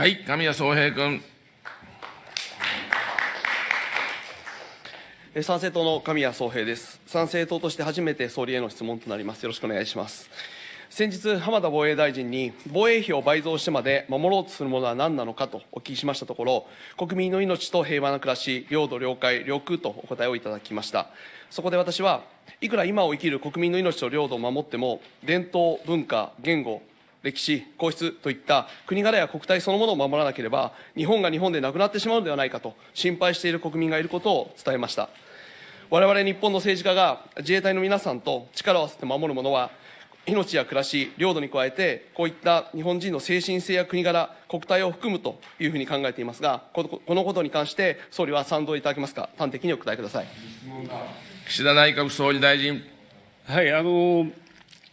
はい、神谷宗平君。参政党の神谷宗平です。参政党として初めて総理への質問となります。よろしくお願いします。先日、浜田防衛大臣に、防衛費を倍増してまで守ろうとするものは何なのかとお聞きしましたところ、国民の命と平和な暮らし、領土、領海、領空とお答えをいただきました。そこで私は、いくら今を生きる国民の命と領土を守っても、伝統、文化、言語、歴史、皇室といった国柄や国体そのものを守らなければ、日本が日本でなくなってしまうのではないかと心配している国民がいることを伝えました。我々日本の政治家が自衛隊の皆さんと力を合わせて守るものは、命や暮らし、領土に加えて、こういった日本人の精神性や国柄、国体を含むというふうに考えていますが、このことに関して、総理は賛同いただけますか、端的にお答えください。岸田内閣総理大臣。はい、あの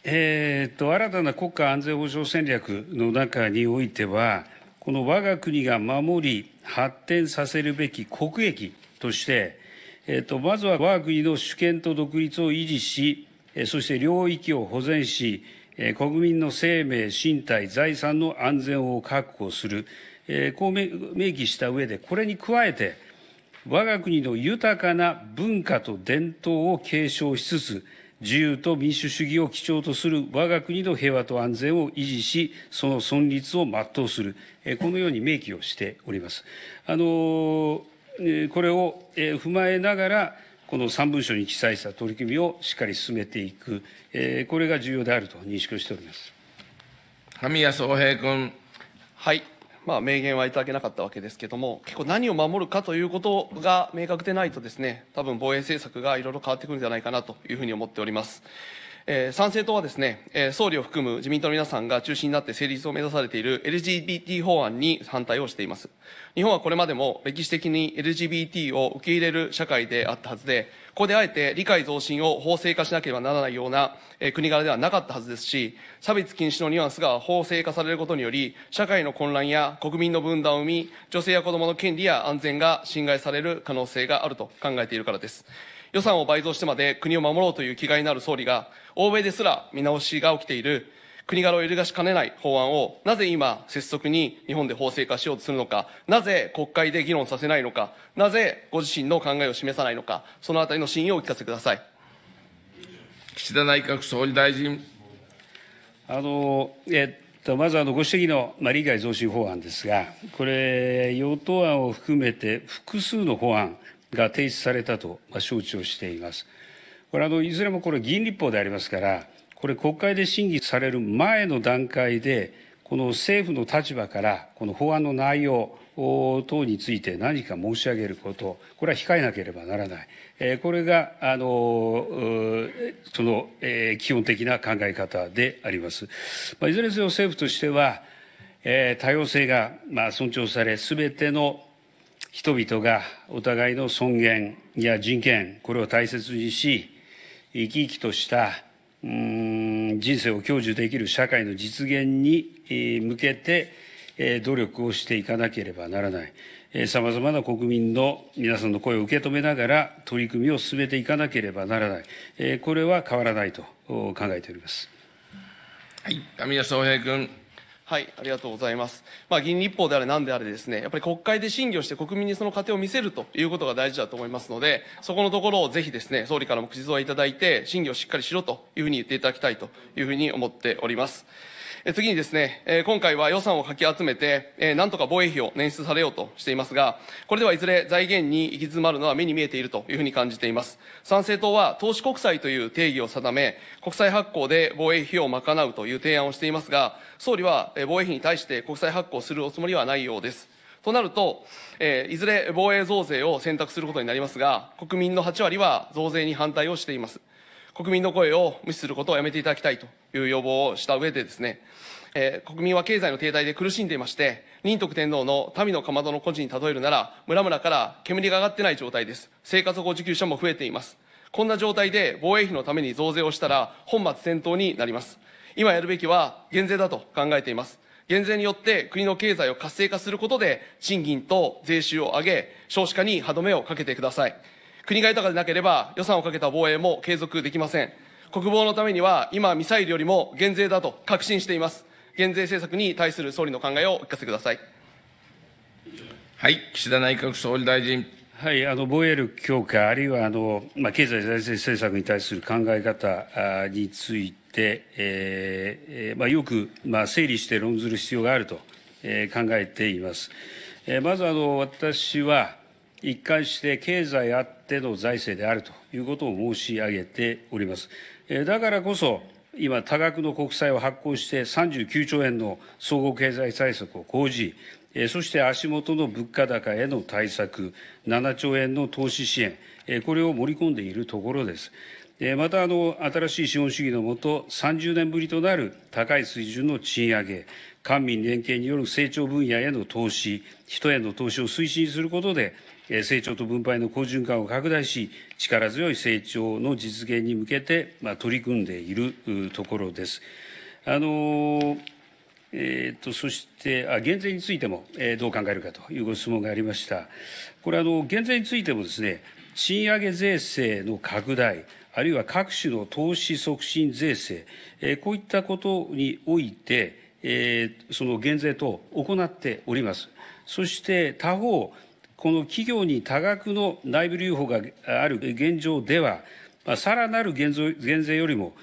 えーと、新たな国家安全保障戦略の中においては、この我が国が守り、発展させるべき国益として、えーと、とまずは我が国の主権と独立を維持し、そして領域を保全し、国民の生命、身体、財産の安全を確保する、こう明記した上で、これに加えて、我が国の豊かな文化と伝統を継承しつつ、自由と民主主義を基調とする我が国の平和と安全を維持し、その存立を全うする、えこのように明記をしております。あのえこれをえ踏まえながら、この3文書に記載した取り組みをしっかり進めていく、えこれが重要であると認識をしております。神谷宗平君。はい。まあ、明言はいただけなかったわけですけども、結構何を守るかということが明確でないとですね、多分防衛政策がいろいろ変わってくるんじゃないかなというふうに思っております。えー、参政党はですね、えー、総理を含む自民党の皆さんが中心になって成立を目指されている LGBT 法案に反対をしています。日本はこれまでも歴史的に LGBT を受け入れる社会であったはずで、ここであえて理解増進を法制化しなければならないような、えー、国柄ではなかったはずですし、差別禁止のニュアンスが法制化されることにより、社会の混乱や国民の分断を生み、女性や子供の権利や安全が侵害される可能性があると考えているからです。予算を倍増してまで国を守ろうという気概のある総理が、欧米ですら見直しが起きている国柄を揺るがしかねない法案を、なぜ今、拙速に日本で法制化しようとするのか、なぜ国会で議論させないのか、なぜご自身の考えを示さないのか、そのあたりの真意をお聞かせください。岸田内閣総理大臣。あの、えっと、まずあのご指摘の、まあ、理解増進法案ですが、これ、与党案を含めて複数の法案、が提出されたと承知をしています。これあの、いずれもこれ議員立法でありますから、これ国会で審議される前の段階で、この政府の立場から、この法案の内容等について何か申し上げること、これは控えなければならない。えこれが、あの、その、え基本的な考え方であります。まあ、いずれにせよ政府としては、え多様性が、まあ尊重され、すべての人々がお互いの尊厳や人権、これを大切にし、生き生きとした人生を享受できる社会の実現に向けて、努力をしていかなければならない。さまざまな国民の皆さんの声を受け止めながら取り組みを進めていかなければならない。これは変わらないと考えております。はい、神谷総平君。はい、ありがとうございます。まあ、議員立法であれ何であれですね、やっぱり国会で審議をして国民にその過程を見せるということが大事だと思いますので、そこのところをぜひですね、総理からも口添えいただいて、審議をしっかりしろというふうに言っていただきたいというふうに思っております。次にですね、今回は予算をかき集めて、なんとか防衛費を捻出されようとしていますが、これではいずれ財源に行き詰まるのは目に見えているというふうに感じています。参政党は投資国債という定義を定め、国債発行で防衛費を賄うという提案をしていますが、総理は防衛費に対して国債発行するおつもりはないようです。となると、えー、いずれ防衛増税を選択することになりますが、国民の8割は増税に反対をしています。国民の声を無視することをやめていただきたいという要望をした上でですね、えー、国民は経済の停滞で苦しんでいまして、仁徳天皇の民のかまどの孤児に例えるなら、村々から煙が上がってない状態です。生活保護受給者も増えています。こんな状態で防衛費のために増税をしたら本末転倒になります。今やるべきは減税だと考えています。減税によって国の経済を活性化することで賃金と税収を上げ、少子化に歯止めをかけてください。国が豊かでなければ予算をかけた防衛も継続できません。国防のためには今ミサイルよりも減税だと確信しています。減税政策に対する総理の考えをお聞かせください。はい、岸田内閣総理大臣。はい、あの防衛力強化、あるいはあの、まあ、経済財政政策に対する考え方について、えーまあ、よく、まあ、整理して論ずる必要があると、えー、考えています。えー、まずあの私は、一貫して経済あっての財政であるということを申し上げております。だからこそ、今、多額の国債を発行して39兆円の総合経済対策を講じ、そして足元の物価高への対策、7兆円の投資支援、これを盛り込んでいるところです。また、新しい資本主義のもと、30年ぶりとなる高い水準の賃上げ、官民連携による成長分野への投資、人への投資を推進することで、成長と分配の好循環を拡大し、力強い成長の実現に向けて、ま取り組んでいるところです。あのえーと、とそしてあ、減税についても、えー、どう考えるかというご質問がありました、これあの、減税についてもです、ね、賃上げ税制の拡大、あるいは各種の投資促進税制、えー、こういったことにおいて、えー、その減税等行っております。そして他方、この企業に多額の内部留保がある現状では、さらなる減税よりも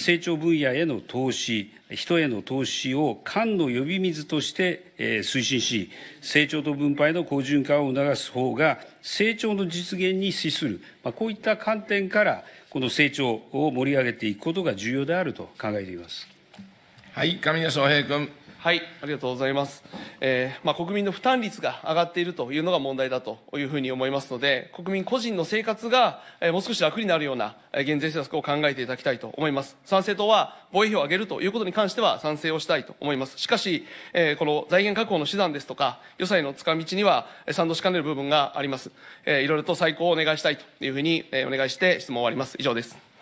成長分野への投資、人への投資を官の呼び水として推進し、成長と分配の好循環を促す方が成長の実現に資する、こういった観点から、この成長を盛り上げていくことが重要であると考えています。はい、上平君。はい、ありがとうございます。えー、まあ、国民の負担率が上がっているというのが問題だというふうに思いますので、国民個人の生活が、えー、もう少し楽になるような、えー、減税政策を考えていただきたいと思います。賛成党は防衛費を上げるということに関しては賛成をしたいと思います。しかし、えー、この財源確保の手段ですとか、予算への使い道には賛同しかねる部分があります。えー、いろいろと再考をお願いしたいというふうに、えー、お願いして質問を終わります。以上です。